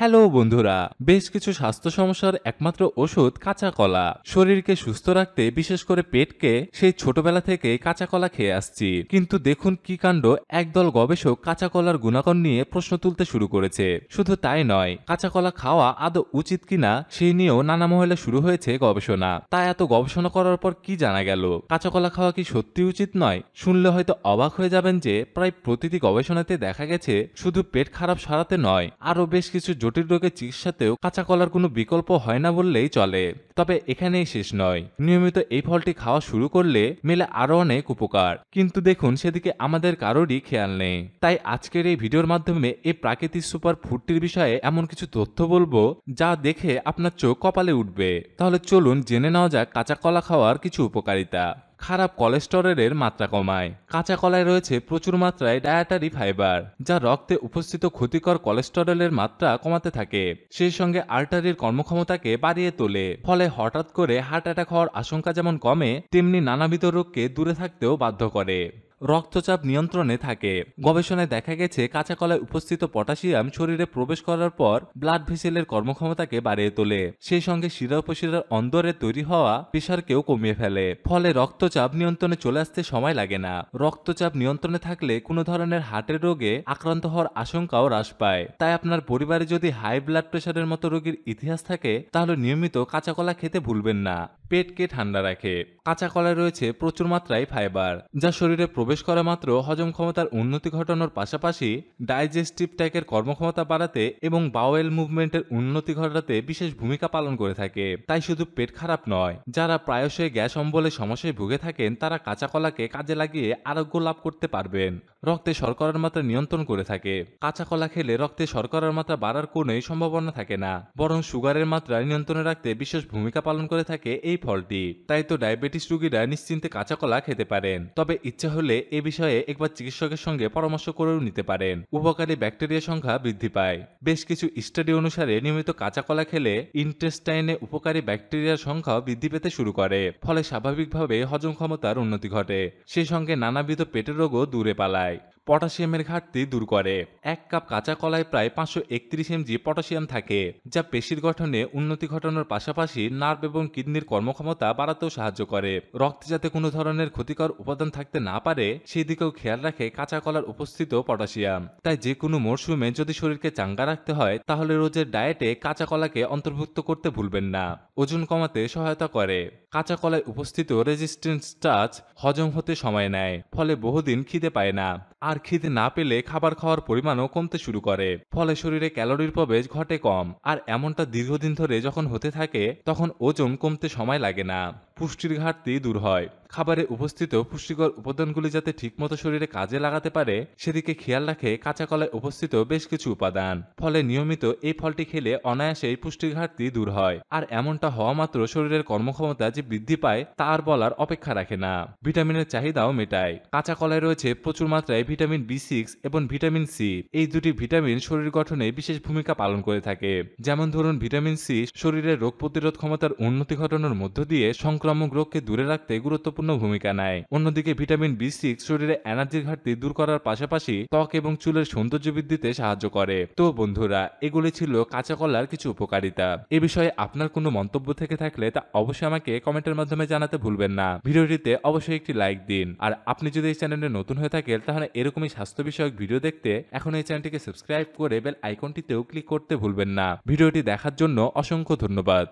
hello বন্ধুরা বেশ কিছু স্বাস্থ্য সমস্যার একমাত্র ওষুধ কাঁচা কলা শরীরকে সুস্থ রাখতে বিশেষ করে পেটকে সেই ছোটবেলা থেকে কাঁচা কলা খেয়ে আসছি কিন্তু দেখুন কি কাণ্ড একদল গবেষক কাঁচা কলার গুণাগণ নিয়ে প্রশ্ন তুলতে শুরু করেছে শুধু তাই নয় কাঁচা কলা খাওয়া আদৌ উচিত কিনা সেই নিয়েও নানা মহলে শুরু হয়েছে গবেষণা তাই এত গবেষণা করার পর কি জানা গেল কাঁচা কলা খাওয়া কি সত্যি উচিত নয় শুনলে হয়তো অবাক হয়ে যাবেন যে প্রায় প্রতিটি গবেষণাতে দেখা গেছে শুধু পেট খারাপ সারাতে নয় আরও বেশ কিছু জটিল রোগের চিকিৎসাতেও কাঁচা কলার কোনো বিকল্প হয় না বললেই চলে তবে এখানেই শেষ নয় নিয়মিত এই ফলটি খাওয়া শুরু করলে মেলে আরও অনেক উপকার কিন্তু দেখুন সেদিকে আমাদের কারোরই খেয়াল নেই তাই আজকের এই ভিডিওর মাধ্যমে এই প্রাকৃতিক সুপার ফুডটির বিষয়ে এমন কিছু তথ্য বলবো যা দেখে আপনার চোখ কপালে উঠবে তাহলে চলুন জেনে নেওয়া যাক কাঁচা কলা খাওয়ার কিছু উপকারিতা খারাপ কোলেস্টেরলের মাত্রা কমায় কাঁচা কলায় রয়েছে প্রচুর মাত্রায় ডায়াটারি ফাইবার যা রক্তে উপস্থিত ক্ষতিকর কোলেস্টেরলের মাত্রা কমাতে থাকে সেই সঙ্গে আর্টারির কর্মক্ষমতাকে বাড়িয়ে তোলে ফলে হঠাৎ করে হার্ট অ্যাটাক হওয়ার আশঙ্কা যেমন কমে তেমনি নানাবিধ রোগকে দূরে থাকতেও বাধ্য করে রক্তচাপ নিয়ন্ত্রণে থাকে গবেষণায় দেখা গেছে কাঁচা কলায় উপস্থিত পটাশিয়াম শরীরে প্রবেশ করার পর ব্লাড ভেসেলের কর্মক্ষমতাকে বাড়িয়ে তোলে সেই সঙ্গে শিরা উপশিরার অন্দরে তৈরি হওয়া প্রেশারকেও কমিয়ে ফেলে ফলে রক্তচাপ নিয়ন্ত্রণে চলে আসতে সময় লাগে না রক্তচাপ নিয়ন্ত্রণে থাকলে কোনো ধরনের হার্টের রোগে আক্রান্ত হওয়ার আশঙ্কাও হ্রাস পায় তাই আপনার পরিবারে যদি হাই ব্লাড প্রেশারের মতো রোগীর ইতিহাস থাকে তাহলে নিয়মিত কাঁচা কলা খেতে ভুলবেন না পেটকে ঠান্ডা রাখে কাঁচা কলায় রয়েছে প্রচুর মাত্রায় ফাইবার যা শরীরে প্রবেশ করা মাত্র হজম ক্ষমতার উন্নতি ঘটানোর পাশাপাশি ডাইজেস্টিভ ট্যাকের কর্মক্ষমতা বাড়াতে এবং বাওয়েল মুভমেন্টের উন্নতি ঘটাতে বিশেষ ভূমিকা পালন করে থাকে তাই শুধু পেট খারাপ নয় যারা প্রায়শই গ্যাস অম্বলে সমস্যায় ভুগে থাকেন তারা কাঁচা কলাকে কাজে লাগিয়ে আরোগ্য লাভ করতে পারবেন রক্তে শর্করার মাত্রা নিয়ন্ত্রণ করে থাকে কাঁচা কলা খেলে রক্তে শর্করার মাত্রা বাড়ার কোনোই সম্ভাবনা থাকে না বরং সুগারের মাত্রা নিয়ন্ত্রণে রাখতে বিশেষ ভূমিকা পালন করে থাকে এই ফলটি তাই তো ডায়াবেটিস রোগীরা নিশ্চিন্তে কাঁচা কলা খেতে পারেন তবে ইচ্ছা হলে এ বিষয়ে একবার চিকিৎসকের সঙ্গে পরামর্শ করেও নিতে পারেন উপকারী ব্যাকটেরিয়া সংখ্যা বৃদ্ধি পায় বেশ কিছু স্টাডি অনুসারে নিয়মিত কাঁচা কলা খেলে ইন্টেস্টাইনে উপকারী ব্যাকটেরিয়ার সংখ্যা বৃদ্ধি পেতে শুরু করে ফলে স্বাভাবিকভাবে হজম ক্ষমতার উন্নতি ঘটে সেই সঙ্গে নানাবিধ পেটের রোগও দূরে পালায় পটাশিয়ামের ঘাটতি দূর করে এক কাপ কাঁচা কলায় প্রায় পাঁচশো একত্রিশ এমজি পটাশিয়াম থাকে যা পেশির গঠনে উন্নতি ঘটানোর পাশাপাশি নার্ভ এবং কিডনির কর্মক্ষমতা বাড়াতেও সাহায্য করে রক্তে যাতে কোনো ধরনের ক্ষতিকর উপাদান থাকতে না পারে সেই দিকেও খেয়াল রাখে কাঁচা কলার উপস্থিত পটাশিয়াম তাই যে কোনো মরশুমে যদি শরীরকে চাঙ্গা রাখতে হয় তাহলে রোজের ডায়েটে কাঁচা কলাকে অন্তর্ভুক্ত করতে ভুলবেন না ওজন কমাতে সহায়তা করে কাঁচা কলায় উপস্থিত রেজিস্ট্যান্স টাচ হজম হতে সময় নেয় ফলে বহুদিন খিদে পায় না আর আর খিদে না পেলে খাবার খাওয়ার পরিমাণও কমতে শুরু করে ফলে শরীরে ক্যালোরির প্রবেশ ঘটে কম আর এমনটা দীর্ঘদিন ধরে যখন হতে থাকে তখন ওজন কমতে সময় লাগে না পুষ্টির ঘাটতি দূর হয় খাবারে উপস্থিত পুষ্টিকর উপাদানগুলি যাতে ঠিকমতো শরীরে কাজে লাগাতে পারে সেদিকে খেয়াল রাখে কাঁচা কলায় উপস্থিত বেশ কিছু উপাদান ফলে নিয়মিত এই ফলটি খেলে অনায়াসেই পুষ্টির ঘাটতি দূর হয় আর এমনটা হওয়া মাত্র শরীরের কর্মক্ষমতা যে বৃদ্ধি পায় তা আর বলার অপেক্ষা রাখে না ভিটামিনের চাহিদাও মেটায় কাঁচা কলায় রয়েছে প্রচুর মাত্রায় ভিটামিন বি সিক্স এবং ভিটামিন সি এই দুটি ভিটামিন শরীর গঠনে বিশেষ ভূমিকা পালন করে থাকে যেমন ধরুন ভিটামিন সি শরীরের রোগ প্রতিরোধ ক্ষমতার উন্নতি ঘটানোর মধ্য দিয়ে সংক্রমণ সংক্রামক রোগকে দূরে রাখতে গুরুত্বপূর্ণ ভূমিকা নেয় অন্যদিকে ভিটামিন বি সিক্স শরীরে এনার্জির ঘাটতি দূর করার পাশাপাশি ত্বক এবং চুলের সৌন্দর্য বৃদ্ধিতে সাহায্য করে তো বন্ধুরা এগুলি ছিল কাঁচা কলার কিছু উপকারিতা এ বিষয়ে আপনার কোনো মন্তব্য থেকে থাকলে তা অবশ্যই আমাকে কমেন্টের মাধ্যমে জানাতে ভুলবেন না ভিডিওটিতে অবশ্যই একটি লাইক দিন আর আপনি যদি এই চ্যানেলে নতুন হয়ে থাকেন তাহলে এরকমই স্বাস্থ্য বিষয়ক ভিডিও দেখতে এখন এই চ্যানেলটিকে সাবস্ক্রাইব করে বেল আইকনটিতেও ক্লিক করতে ভুলবেন না ভিডিওটি দেখার জন্য অসংখ্য ধন্যবাদ